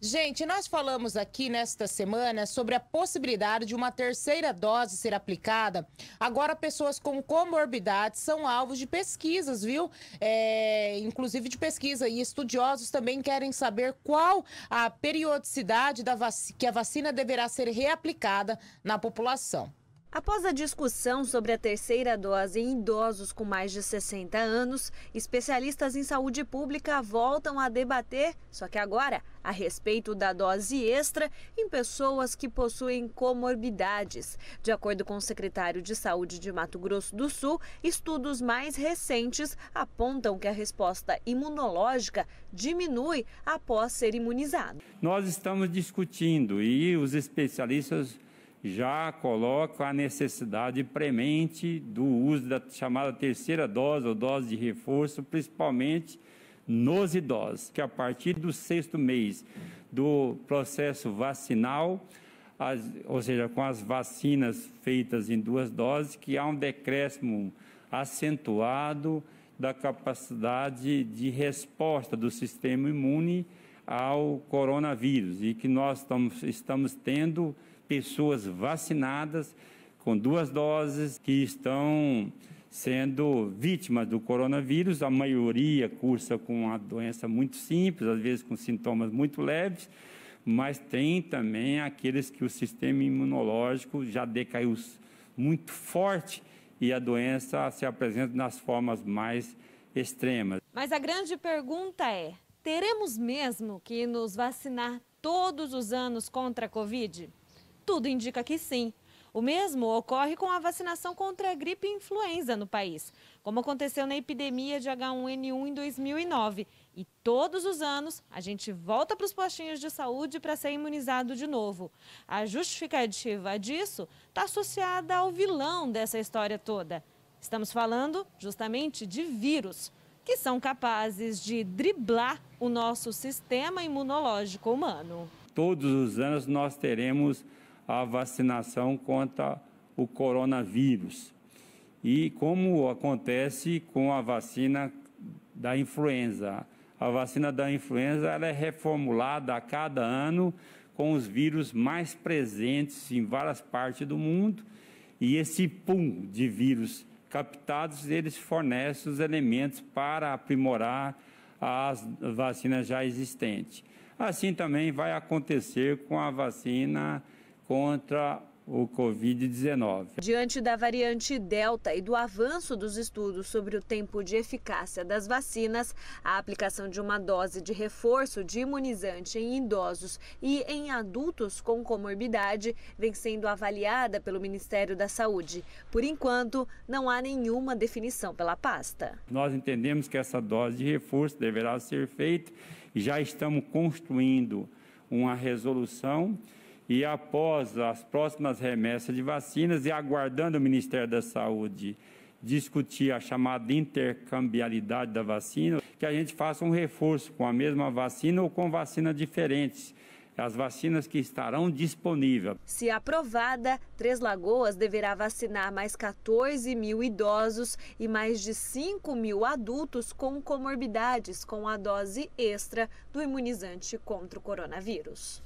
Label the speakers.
Speaker 1: Gente, nós falamos aqui nesta semana sobre a possibilidade de uma terceira dose ser aplicada. Agora, pessoas com comorbidades são alvos de pesquisas, viu? É, inclusive de pesquisa. E estudiosos também querem saber qual a periodicidade da vac... que a vacina deverá ser reaplicada na população. Após a discussão sobre a terceira dose em idosos com mais de 60 anos, especialistas em saúde pública voltam a debater, só que agora, a respeito da dose extra em pessoas que possuem comorbidades. De acordo com o secretário de Saúde de Mato Grosso do Sul, estudos mais recentes apontam que a resposta imunológica diminui após ser imunizado.
Speaker 2: Nós estamos discutindo e os especialistas já coloca a necessidade premente do uso da chamada terceira dose ou dose de reforço, principalmente nos idosos, que a partir do sexto mês do processo vacinal, as, ou seja, com as vacinas feitas em duas doses, que há um decréscimo acentuado da capacidade de resposta do sistema imune ao coronavírus e que nós estamos, estamos tendo pessoas vacinadas com duas doses que estão sendo vítimas do coronavírus. A maioria cursa com uma doença muito simples, às vezes com sintomas muito leves, mas tem também aqueles que o sistema imunológico já decaiu muito forte e a doença se apresenta nas formas mais extremas.
Speaker 1: Mas a grande pergunta é: Teremos mesmo que nos vacinar todos os anos contra a Covid? Tudo indica que sim. O mesmo ocorre com a vacinação contra a gripe influenza no país, como aconteceu na epidemia de H1N1 em 2009. E todos os anos a gente volta para os postinhos de saúde para ser imunizado de novo. A justificativa disso está associada ao vilão dessa história toda. Estamos falando justamente de vírus que são capazes de driblar o nosso sistema imunológico humano.
Speaker 2: Todos os anos nós teremos a vacinação contra o coronavírus. E como acontece com a vacina da influenza, a vacina da influenza ela é reformulada a cada ano com os vírus mais presentes em várias partes do mundo. E esse pum de vírus captados, eles fornecem os elementos para aprimorar as vacinas já existentes. Assim também vai acontecer com a vacina contra o Covid-19.
Speaker 1: Diante da variante Delta e do avanço dos estudos sobre o tempo de eficácia das vacinas, a aplicação de uma dose de reforço de imunizante em idosos e em adultos com comorbidade vem sendo avaliada pelo Ministério da Saúde. Por enquanto, não há nenhuma definição pela pasta.
Speaker 2: Nós entendemos que essa dose de reforço deverá ser feita e já estamos construindo uma resolução e após as próximas remessas de vacinas e aguardando o Ministério da Saúde discutir a chamada intercambialidade da vacina, que a gente faça um reforço com a mesma vacina ou com vacinas diferentes. As vacinas que estarão disponíveis.
Speaker 1: Se aprovada, Três Lagoas deverá vacinar mais 14 mil idosos e mais de 5 mil adultos com comorbidades com a dose extra do imunizante contra o coronavírus.